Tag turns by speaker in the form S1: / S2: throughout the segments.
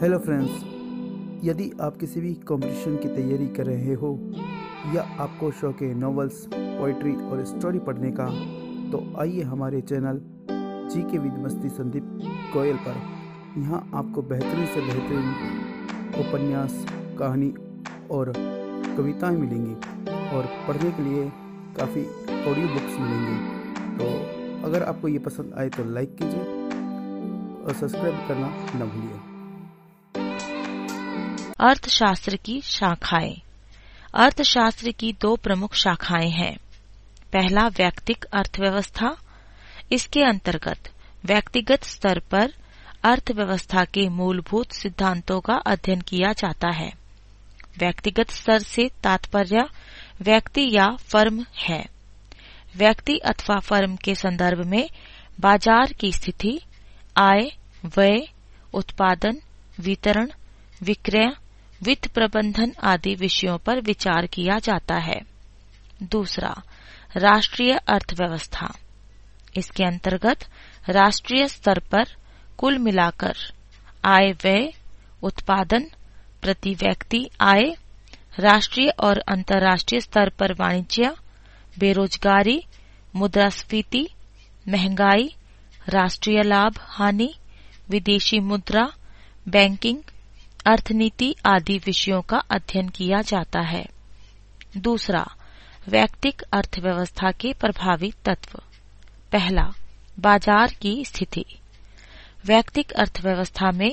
S1: hello friends यदि आप किसी भी कंपटीशन की तैयारी कर रहे हो या आपको शौक है नॉवेल्स पोइट्री और स्टोरी पढ़ने का तो आइए हमारे चैनल जी के विद मस्ती संदीप गोयल पर यहाँ आपको बेहतरीन से बेहतरीन उपन्यास कहानी और कविताएं मिलेंगी और पढ़ने के लिए काफ़ी ऑडियो बुक्स मिलेंगी तो अगर आपको ये पसंद आए तो लाइक कीजिए और सब्सक्राइब करना न भूलिए अर्थशास्त्र की शाखाएं अर्थशास्त्र की दो प्रमुख शाखाएं हैं पहला व्यक्तिक अर्थव्यवस्था इसके अंतर्गत व्यक्तिगत स्तर पर अर्थव्यवस्था के मूलभूत सिद्धांतों का अध्ययन किया जाता है व्यक्तिगत स्तर से तात्पर्य व्यक्ति या फर्म है व्यक्ति अथवा फर्म के संदर्भ में बाजार की स्थिति आय व्यय उत्पादन वितरण विक्रय वित्त प्रबंधन आदि विषयों पर विचार किया जाता है दूसरा राष्ट्रीय अर्थव्यवस्था इसके अंतर्गत राष्ट्रीय स्तर पर कुल मिलाकर आय व्यय उत्पादन प्रति व्यक्ति आय राष्ट्रीय और अंतर्राष्ट्रीय स्तर पर वाणिज्य बेरोजगारी मुद्रास्फीति महंगाई राष्ट्रीय लाभ हानि विदेशी मुद्रा बैंकिंग अर्थनीति आदि विषयों का अध्ययन किया जाता है दूसरा व्यक्तिक अर्थव्यवस्था के प्रभावी तत्व पहला बाजार की स्थिति व्यक्तिक अर्थव्यवस्था में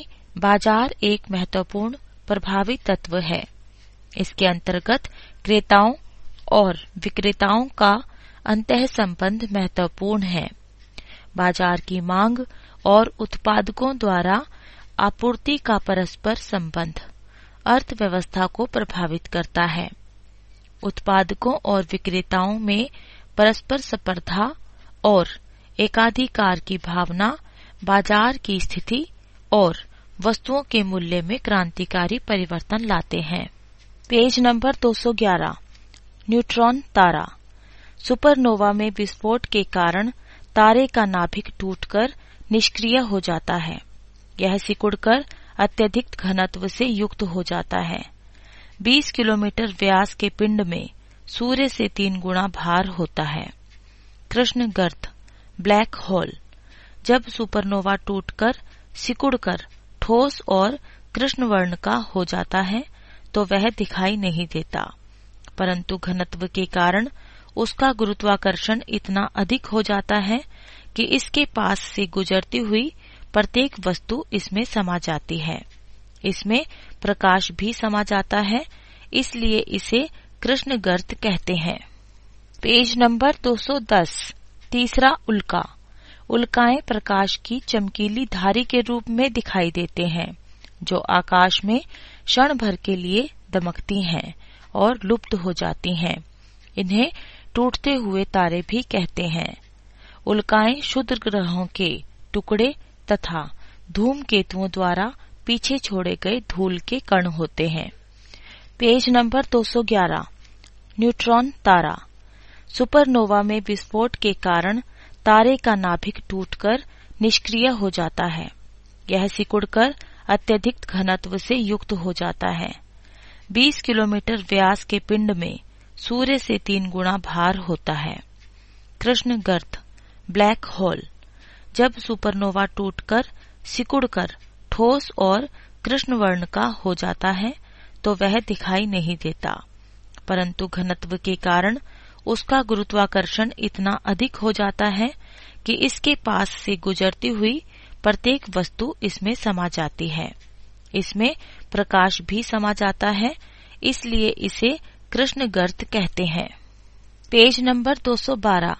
S1: बाजार एक महत्वपूर्ण प्रभावी तत्व है इसके अंतर्गत क्रेताओं और विक्रेताओं का अंत संबंध महत्वपूर्ण है बाजार की मांग और उत्पादकों द्वारा आपूर्ति का परस्पर संबंध अर्थव्यवस्था को प्रभावित करता है उत्पादकों और विक्रेताओं में परस्पर स्पर्धा और एकाधिकार की भावना बाजार की स्थिति और वस्तुओं के मूल्य में क्रांतिकारी परिवर्तन लाते हैं पेज नंबर 211 न्यूट्रॉन तारा सुपरनोवा में विस्फोट के कारण तारे का नाभिक टूटकर निष्क्रिय हो जाता है यह सिकुड़कर अत्यधिक घनत्व से युक्त हो जाता है 20 किलोमीटर व्यास के पिंड में सूर्य से तीन गुना भार होता है कृष्ण गर्त ब्लैक होल जब सुपरनोवा टूटकर सिकुड़कर ठोस और कृष्ण वर्ण का हो जाता है तो वह दिखाई नहीं देता परंतु घनत्व के कारण उसका गुरुत्वाकर्षण इतना अधिक हो जाता है कि इसके पास से गुजरती हुई प्रत्येक वस्तु इसमें समा जाती है इसमें प्रकाश भी समा जाता है इसलिए इसे कृष्ण गर्त कहते हैं पेज नंबर 210 तीसरा उल्का उल्काएं प्रकाश की चमकीली धारी के रूप में दिखाई देते हैं जो आकाश में क्षण भर के लिए दमकती हैं और लुप्त हो जाती हैं इन्हें टूटते हुए तारे भी कहते हैं उल्काएं शुद्र ग्रहों के टुकड़े तथा धूम केतुओं द्वारा पीछे छोड़े गए धूल के कण होते हैं पेज नंबर 211 न्यूट्रॉन तारा सुपरनोवा में विस्फोट के कारण तारे का नाभिक टूटकर निष्क्रिय हो जाता है यह सिकुड़कर अत्यधिक घनत्व से युक्त हो जाता है 20 किलोमीटर व्यास के पिंड में सूर्य से तीन गुना भार होता है कृष्ण गर्थ ब्लैक होल जब सुपरनोवा टूटकर सिकुड़कर ठोस और कृष्ण वर्ण का हो जाता है तो वह दिखाई नहीं देता परंतु घनत्व के कारण उसका गुरुत्वाकर्षण इतना अधिक हो जाता है कि इसके पास से गुजरती हुई प्रत्येक वस्तु इसमें समा जाती है इसमें प्रकाश भी समा जाता है इसलिए इसे कृष्ण गर्त कहते हैं पेज नंबर 212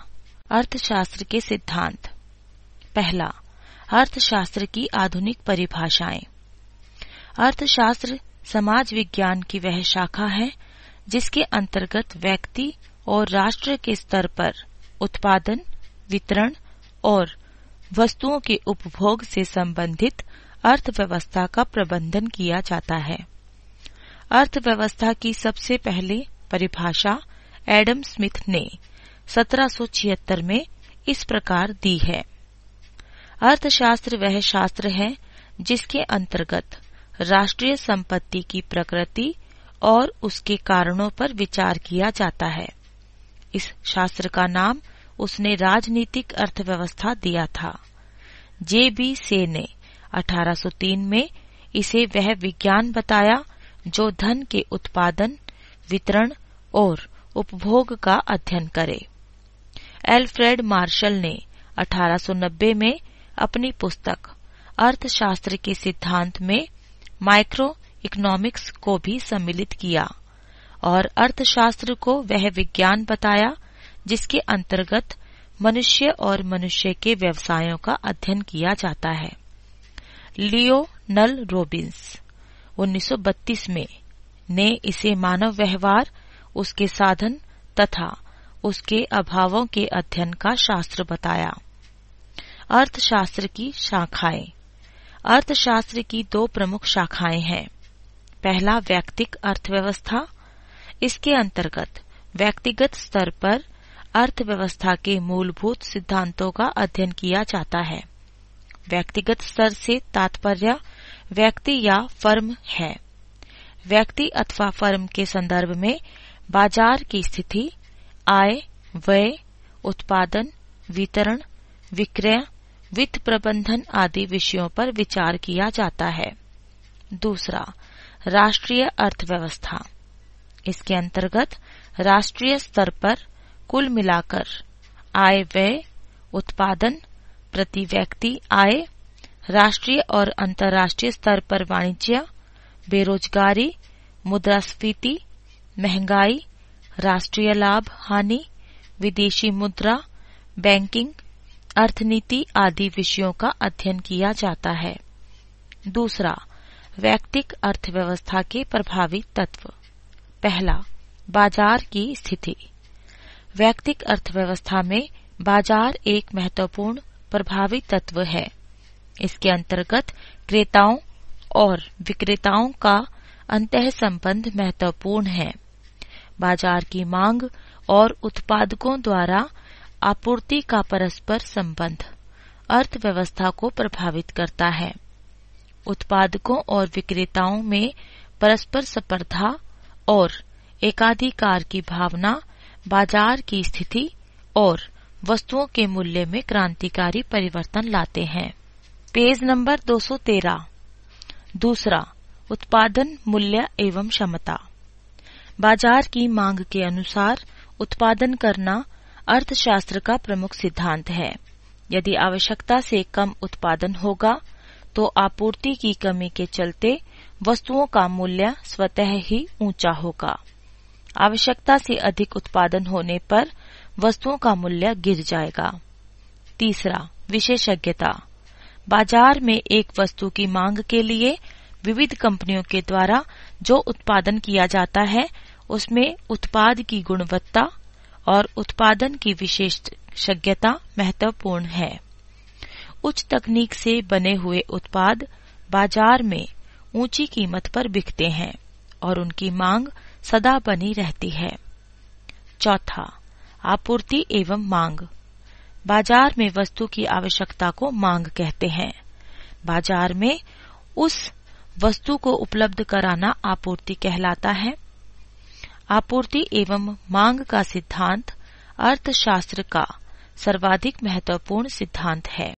S1: अर्थशास्त्र के सिद्धांत पहला अर्थशास्त्र की आधुनिक परिभाषाएं अर्थशास्त्र समाज विज्ञान की वह शाखा है जिसके अंतर्गत व्यक्ति और राष्ट्र के स्तर पर उत्पादन वितरण और वस्तुओं के उपभोग से संबंधित अर्थव्यवस्था का प्रबंधन किया जाता है अर्थव्यवस्था की सबसे पहले परिभाषा एडम स्मिथ ने 1776 में इस प्रकार दी है अर्थशास्त्र वह शास्त्र है जिसके अंतर्गत राष्ट्रीय संपत्ति की प्रकृति और उसके कारणों पर विचार किया जाता है इस शास्त्र का नाम उसने राजनीतिक अर्थव्यवस्था दिया था जे बी से ने 1803 में इसे वह विज्ञान बताया जो धन के उत्पादन वितरण और उपभोग का अध्ययन करे एल्फ्रेड मार्शल ने 1890 में अपनी पुस्तक अर्थशास्त्र के सिद्धांत में माइक्रो इकोनॉमिक्स को भी सम्मिलित किया और अर्थशास्त्र को वह विज्ञान बताया जिसके अंतर्गत मनुष्य और मनुष्य के व्यवसायों का अध्ययन किया जाता है लियो नल रोबिन्स 1932 में ने इसे मानव व्यवहार उसके साधन तथा उसके अभावों के अध्ययन का शास्त्र बताया अर्थशास्त्र की शाखाएं अर्थशास्त्र की दो प्रमुख शाखाएं हैं पहला व्यक्तिक अर्थव्यवस्था इसके अंतर्गत व्यक्तिगत स्तर पर अर्थव्यवस्था के मूलभूत सिद्धांतों का अध्ययन किया जाता है व्यक्तिगत स्तर से तात्पर्य व्यक्ति या फर्म है व्यक्ति अथवा फर्म के संदर्भ में बाजार की स्थिति आय व्यय उत्पादन वितरण विक्रय वित्त प्रबंधन आदि विषयों पर विचार किया जाता है दूसरा राष्ट्रीय अर्थव्यवस्था इसके अंतर्गत राष्ट्रीय स्तर पर कुल मिलाकर आय व्यय उत्पादन प्रति व्यक्ति आय राष्ट्रीय और अंतर्राष्ट्रीय स्तर पर वाणिज्य बेरोजगारी मुद्रास्फीति महंगाई राष्ट्रीय लाभ हानि विदेशी मुद्रा बैंकिंग अर्थनीति आदि विषयों का अध्ययन किया जाता है दूसरा व्यक्तिक अर्थव्यवस्था के प्रभावी तत्व पहला बाजार की स्थिति व्यक्तिक अर्थव्यवस्था में बाजार एक महत्वपूर्ण प्रभावी तत्व है इसके अंतर्गत क्रेताओं और विक्रेताओं का अंत संबंध महत्वपूर्ण है बाजार की मांग और उत्पादकों द्वारा आपूर्ति का परस्पर संबंध अर्थव्यवस्था को प्रभावित करता है उत्पादकों और विक्रेताओं में परस्पर स्पर्धा और एकाधिकार की भावना बाजार की स्थिति और वस्तुओं के मूल्य में क्रांतिकारी परिवर्तन लाते हैं पेज नंबर 213 दूसरा उत्पादन मूल्य एवं क्षमता बाजार की मांग के अनुसार उत्पादन करना अर्थशास्त्र का प्रमुख सिद्धांत है यदि आवश्यकता से कम उत्पादन होगा तो आपूर्ति की कमी के चलते वस्तुओं का मूल्य स्वतः ही ऊंचा होगा आवश्यकता से अधिक उत्पादन होने पर वस्तुओं का मूल्य गिर जाएगा तीसरा विशेषज्ञता बाजार में एक वस्तु की मांग के लिए विविध कंपनियों के द्वारा जो उत्पादन किया जाता है उसमें उत्पाद की गुणवत्ता और उत्पादन की विशेषज्ञता महत्वपूर्ण है उच्च तकनीक से बने हुए उत्पाद बाजार में ऊंची कीमत पर बिकते हैं और उनकी मांग सदा बनी रहती है चौथा आपूर्ति एवं मांग बाजार में वस्तु की आवश्यकता को मांग कहते हैं बाजार में उस वस्तु को उपलब्ध कराना आपूर्ति कहलाता है आपूर्ति एवं मांग का सिद्धांत अर्थशास्त्र का सर्वाधिक महत्वपूर्ण सिद्धांत है